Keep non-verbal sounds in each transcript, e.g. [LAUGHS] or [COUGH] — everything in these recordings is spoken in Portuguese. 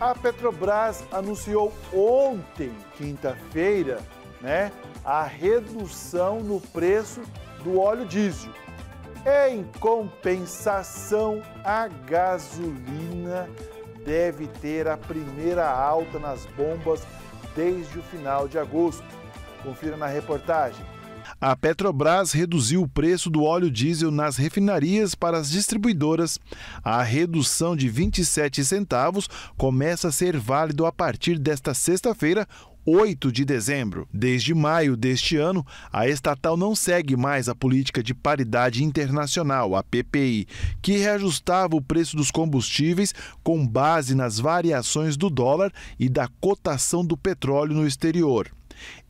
A Petrobras anunciou ontem, quinta-feira, né, a redução no preço do óleo diesel. Em compensação, a gasolina deve ter a primeira alta nas bombas desde o final de agosto. Confira na reportagem a Petrobras reduziu o preço do óleo diesel nas refinarias para as distribuidoras. A redução de 27 centavos começa a ser válido a partir desta sexta-feira, 8 de dezembro. Desde maio deste ano, a estatal não segue mais a política de paridade internacional, a PPI, que reajustava o preço dos combustíveis com base nas variações do dólar e da cotação do petróleo no exterior.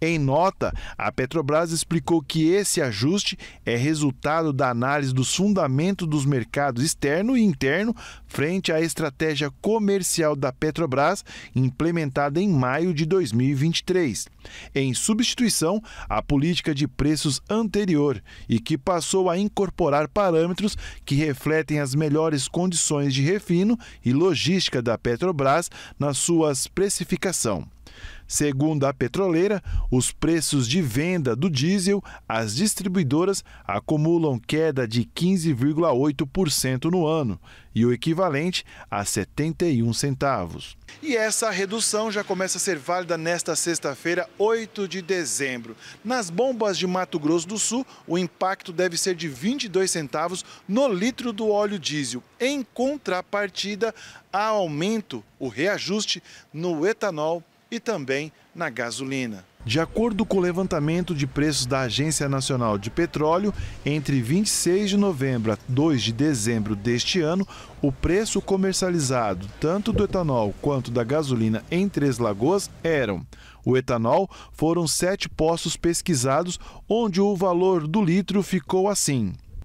Em nota, a Petrobras explicou que esse ajuste é resultado da análise dos fundamentos dos mercados externo e interno frente à estratégia comercial da Petrobras implementada em maio de 2023. Em substituição à política de preços anterior e que passou a incorporar parâmetros que refletem as melhores condições de refino e logística da Petrobras na sua precificação. Segundo a petroleira, os preços de venda do diesel às distribuidoras acumulam queda de 15,8% no ano e o equivalente a 71 centavos. E essa redução já começa a ser válida nesta sexta-feira, 8 de dezembro. Nas bombas de Mato Grosso do Sul, o impacto deve ser de 22 centavos no litro do óleo diesel. Em contrapartida, há aumento, o reajuste no etanol e também na gasolina. De acordo com o levantamento de preços da Agência Nacional de Petróleo, entre 26 de novembro a 2 de dezembro deste ano, o preço comercializado tanto do etanol quanto da gasolina em Três Lagoas eram. O etanol foram sete postos pesquisados, onde o valor do litro ficou assim: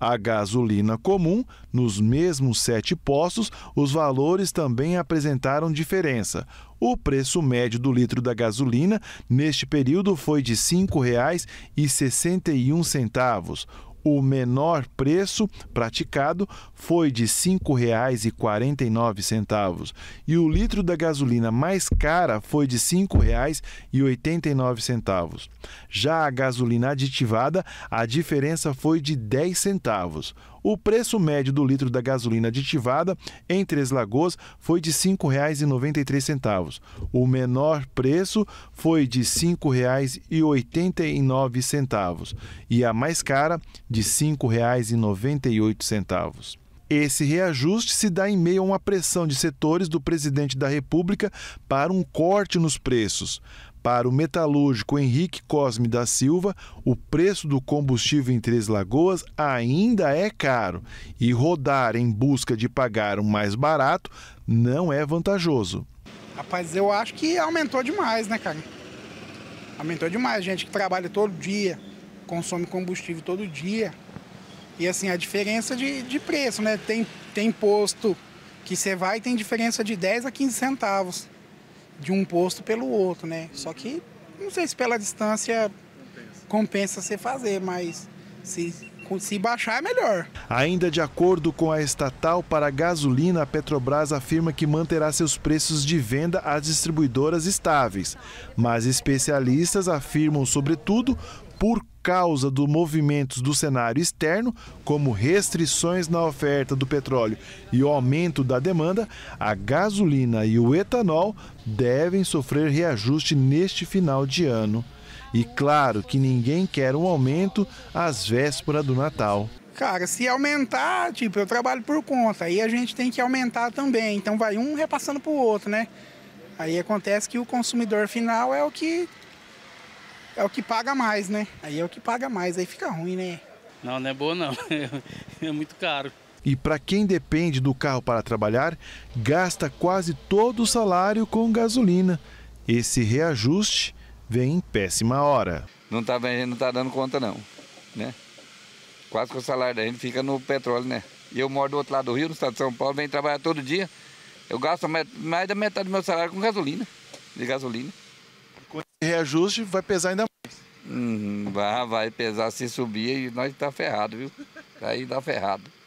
A gasolina comum, nos mesmos sete postos, os valores também apresentaram diferença. O preço médio do litro da gasolina neste período foi de R$ 5,61. O menor preço praticado foi de R$ 5,49 e o litro da gasolina mais cara foi de R$ 5,89. Já a gasolina aditivada, a diferença foi de R$ centavos. O preço médio do litro da gasolina aditivada em Três Lagoas foi de R$ 5,93. O menor preço foi de R$ 5,89 e a mais cara de R$ 5,98. Esse reajuste se dá em meio a uma pressão de setores do presidente da República para um corte nos preços. Para o metalúrgico Henrique Cosme da Silva, o preço do combustível em Três Lagoas ainda é caro e rodar em busca de pagar o um mais barato não é vantajoso. Rapaz, eu acho que aumentou demais, né, cara? Aumentou demais. Gente que trabalha todo dia, consome combustível todo dia. E assim, a diferença de, de preço, né? Tem, tem posto que você vai e tem diferença de 10 a 15 centavos de um posto pelo outro, né? Só que não sei se pela distância compensa, compensa você fazer, mas se, se baixar é melhor. Ainda de acordo com a estatal para a gasolina, a Petrobras afirma que manterá seus preços de venda às distribuidoras estáveis. Mas especialistas afirmam, sobretudo, por causa dos movimentos do cenário externo, como restrições na oferta do petróleo e o aumento da demanda, a gasolina e o etanol devem sofrer reajuste neste final de ano. E claro que ninguém quer um aumento às vésperas do Natal. Cara, se aumentar, tipo, eu trabalho por conta, aí a gente tem que aumentar também. Então vai um repassando para o outro, né? Aí acontece que o consumidor final é o que é o que paga mais, né? Aí é o que paga mais, aí fica ruim, né? Não, não é boa não. [LAUGHS] é muito caro. E para quem depende do carro para trabalhar, gasta quase todo o salário com gasolina. Esse reajuste vem em péssima hora. Não tá, não tá dando conta não, né? Quase que o salário da gente fica no petróleo, né? E eu moro do outro lado do Rio, no estado de São Paulo, venho trabalhar todo dia. Eu gasto mais da metade do meu salário com gasolina, de gasolina. Com esse reajuste vai pesar ainda mais. Hum, vai, vai pesar se subir e nós tá ferrado, viu? Aí dá tá ferrado.